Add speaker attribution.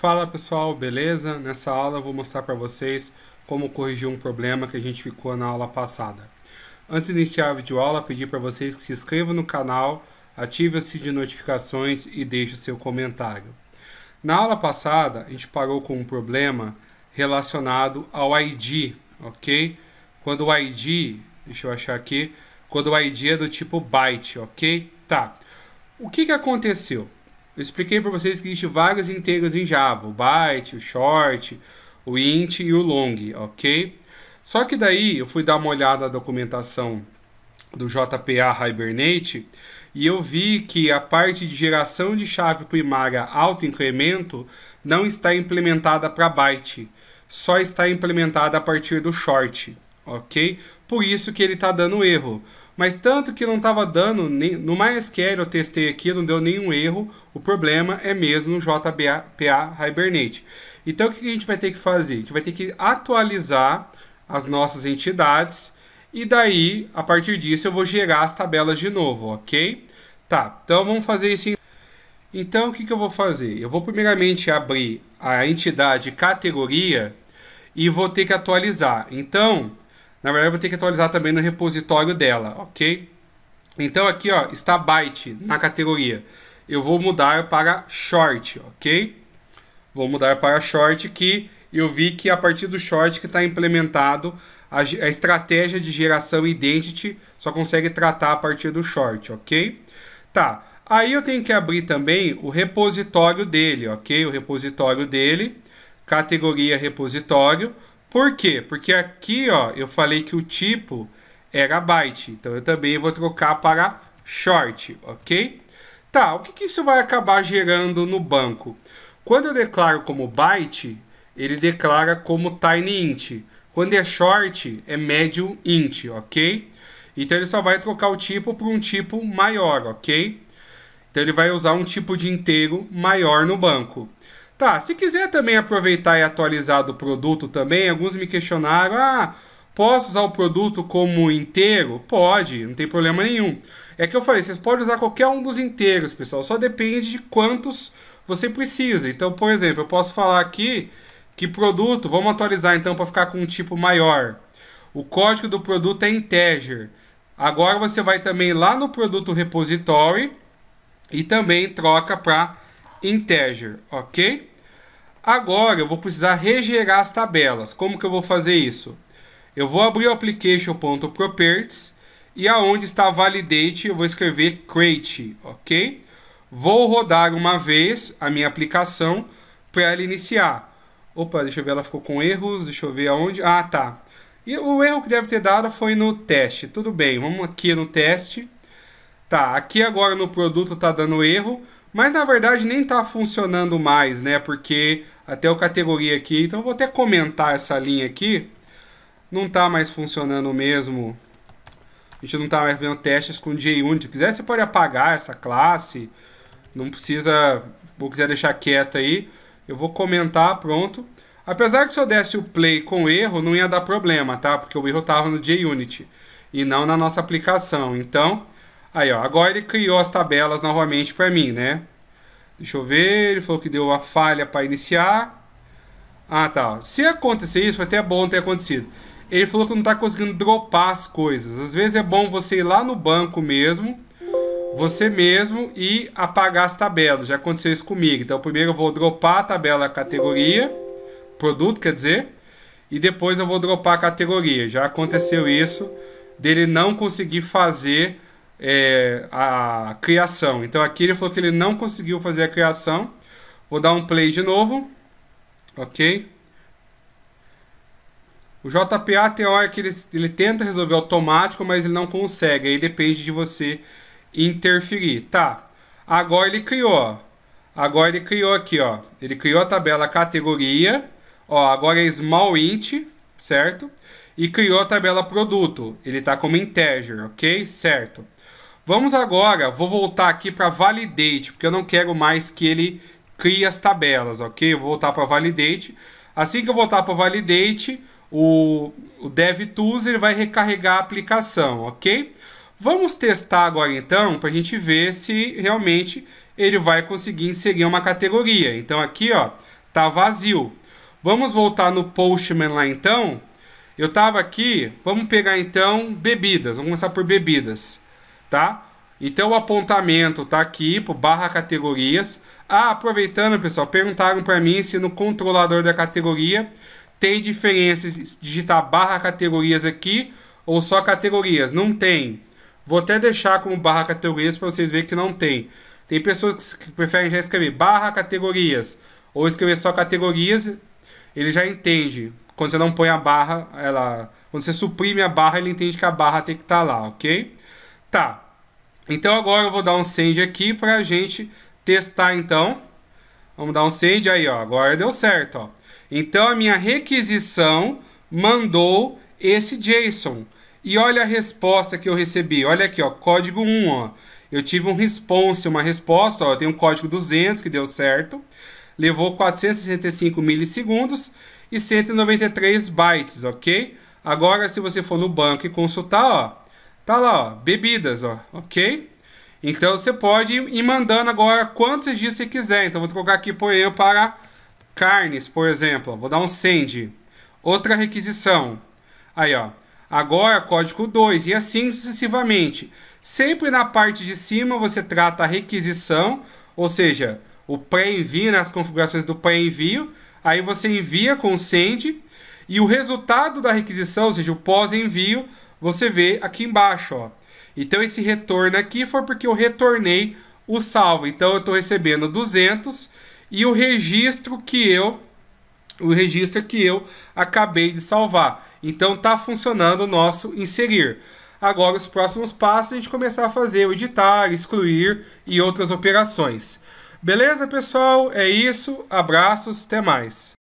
Speaker 1: Fala pessoal, beleza? Nessa aula eu vou mostrar para vocês como corrigir um problema que a gente ficou na aula passada. Antes de iniciar a videoaula, pedi para vocês que se inscrevam no canal, ativem o sininho de notificações e deixe seu comentário. Na aula passada, a gente parou com um problema relacionado ao ID, ok? Quando o ID, deixa eu achar aqui, quando o ID é do tipo byte, ok? Tá. O que, que aconteceu? Eu expliquei para vocês que existe vagas inteiras em Java, o byte, o short, o int e o long, ok? Só que daí eu fui dar uma olhada na documentação do JPA Hibernate e eu vi que a parte de geração de chave primária auto-incremento não está implementada para byte, só está implementada a partir do short, ok? por isso que ele está dando erro. Mas tanto que não estava dando, nem, no MySQL eu testei aqui, não deu nenhum erro, o problema é mesmo o JPA Hibernate. Então o que a gente vai ter que fazer? A gente vai ter que atualizar as nossas entidades e daí, a partir disso, eu vou gerar as tabelas de novo, ok? Tá, então vamos fazer isso. Então o que, que eu vou fazer? Eu vou primeiramente abrir a entidade categoria e vou ter que atualizar. Então, na verdade, eu vou ter que atualizar também no repositório dela, ok? Então aqui ó, está byte na categoria. Eu vou mudar para short, ok? Vou mudar para short que eu vi que a partir do short que está implementado a, a, estratégia de geração identity só consegue tratar a partir do short, ok? Tá. Aí eu tenho que abrir também o repositório dele, ok? O repositório dele, categoria repositório. Por quê? Porque aqui ó, eu falei que o tipo era byte, então eu também vou trocar para short, ok? Tá, o que, que isso vai acabar gerando no banco? Quando eu declaro como byte, ele declara como tiny int. Quando é short, é médio int, ok? Então ele só vai trocar o tipo por um tipo maior, ok? Então ele vai usar um tipo de inteiro maior no banco. Tá, se quiser também aproveitar e atualizar do produto também, alguns me questionaram: ah, posso usar o produto como inteiro? Pode, não tem problema nenhum. É que eu falei, vocês podem usar qualquer um dos inteiros, pessoal, só depende de quantos você precisa. Então, por exemplo, eu posso falar aqui que produto, vamos atualizar então para ficar com um tipo maior. O código do produto é integer. Agora você vai também lá no produto repository e também troca para integer, ok? Agora eu vou precisar regerar as tabelas. Como que eu vou fazer isso? Eu vou abrir o application.properties e aonde está validate eu vou escrever create, ok? Vou rodar uma vez a minha aplicação para ela iniciar. Opa, deixa eu ver, ela ficou com erros, deixa eu ver aonde. Ah, tá. E o erro que deve ter dado foi no teste. Tudo bem, vamos aqui no teste. Tá, aqui agora no produto está dando erro, mas na verdade nem está funcionando mais, né? Porque até o categoria aqui, então vou até comentar essa linha aqui. Não está mais funcionando mesmo. A gente não está mais vendo testes com JUnit. Se quiser, você pode apagar essa classe. Não precisa, ou quiser deixar quieto aí. Eu vou comentar, pronto. Apesar que se eu desse o play com erro, não ia dar problema, tá? Porque o erro tava no JUnit e não na nossa aplicação. Então, Aí, ó, agora ele criou as tabelas novamente para mim, né? Deixa eu ver, ele falou que deu uma falha para iniciar. Ah, tá. Se acontecer isso, foi até bom ter acontecido. Ele falou que não está conseguindo dropar as coisas. Às vezes é bom você ir lá no banco mesmo, você mesmo, e apagar as tabelas. Já aconteceu isso comigo. Então, primeiro eu vou dropar a tabela categoria, produto, quer dizer, e depois eu vou dropar a categoria. Já aconteceu isso dele não conseguir fazer é, a criação. Então aqui ele falou que ele não conseguiu fazer a criação. Vou dar um play de novo. Ok. O JPA tem hora que ele, ele tenta resolver automático, mas ele não consegue. Aí depende de você interferir. Tá. Agora ele criou. Agora ele criou aqui, ó. Ele criou a tabela categoria. Ó, agora é small int, certo? e criou a tabela produto. Ele está como integer, ok? Certo. Vamos agora, vou voltar aqui para validate, porque eu não quero mais que ele crie as tabelas, ok? Vou voltar para validate. Assim que eu voltar para validate, o, o DevTools ele vai recarregar a aplicação, ok? Vamos testar agora então, para a gente ver se realmente ele vai conseguir inserir uma categoria. Então aqui ó, tá vazio. Vamos voltar no Postman lá então, eu estava aqui, vamos pegar então bebidas, vamos começar por bebidas, tá? Então o apontamento tá aqui, por barra categorias. Ah, aproveitando, pessoal, perguntaram para mim se no controlador da categoria tem diferença digitar barra categorias aqui ou só categorias. Não tem. Vou até deixar como barra categorias para vocês verem que não tem. Tem pessoas que preferem já escrever barra categorias ou escrever só categorias. Ele já entende quando você não põe a barra, ela. Quando você suprime a barra, ele entende que a barra tem que estar tá lá, ok? Tá. Então agora eu vou dar um send aqui para a gente testar então. Vamos dar um send aí, ó. Agora deu certo, ó. Então a minha requisição mandou esse JSON. E olha a resposta que eu recebi. Olha aqui, ó, código 1, ó. Eu tive um response, uma resposta, ó, eu tenho um código 200 que deu certo levou 465 milissegundos e 193 bytes, ok? Agora, se você for no banco e consultar, ó, tá lá, ó, bebidas, ó, ok? Então, você pode ir mandando agora quantos dias você quiser. Então, vou trocar aqui, por exemplo, para carnes, por exemplo. vou dar um send. Outra requisição. Aí, ó. Agora, código 2 e assim sucessivamente. Sempre na parte de cima você trata a requisição, ou seja, o pré-envio, né, as configurações do pré-envio, aí você envia com o send e o resultado da requisição, ou seja, o pós-envio, você vê aqui embaixo. Ó. Então esse retorno aqui foi porque eu retornei o salvo. Então eu estou recebendo 200 e o registro que eu o registro que eu acabei de salvar. Então está funcionando o nosso inserir. Agora os próximos passos a gente começar a fazer o editar, excluir e outras operações. Beleza, pessoal? É isso. Abraços, até mais.